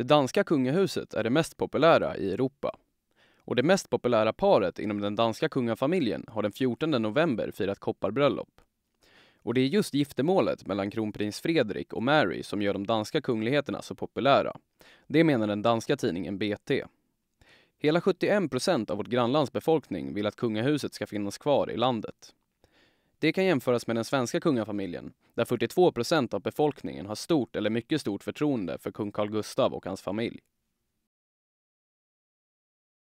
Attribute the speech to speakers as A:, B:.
A: Det danska kungahuset är det mest populära i Europa. Och det mest populära paret inom den danska kungafamiljen har den 14 november firat kopparbröllop. Och det är just giftermålet mellan kronprins Fredrik och Mary som gör de danska kungligheterna så populära. Det menar den danska tidningen BT. Hela 71 procent av vårt grannlands befolkning vill att kungahuset ska finnas kvar i landet. Det kan jämföras med den svenska kungafamiljen, där 42 procent av befolkningen har stort eller mycket stort förtroende för kung Carl Gustaf och hans familj.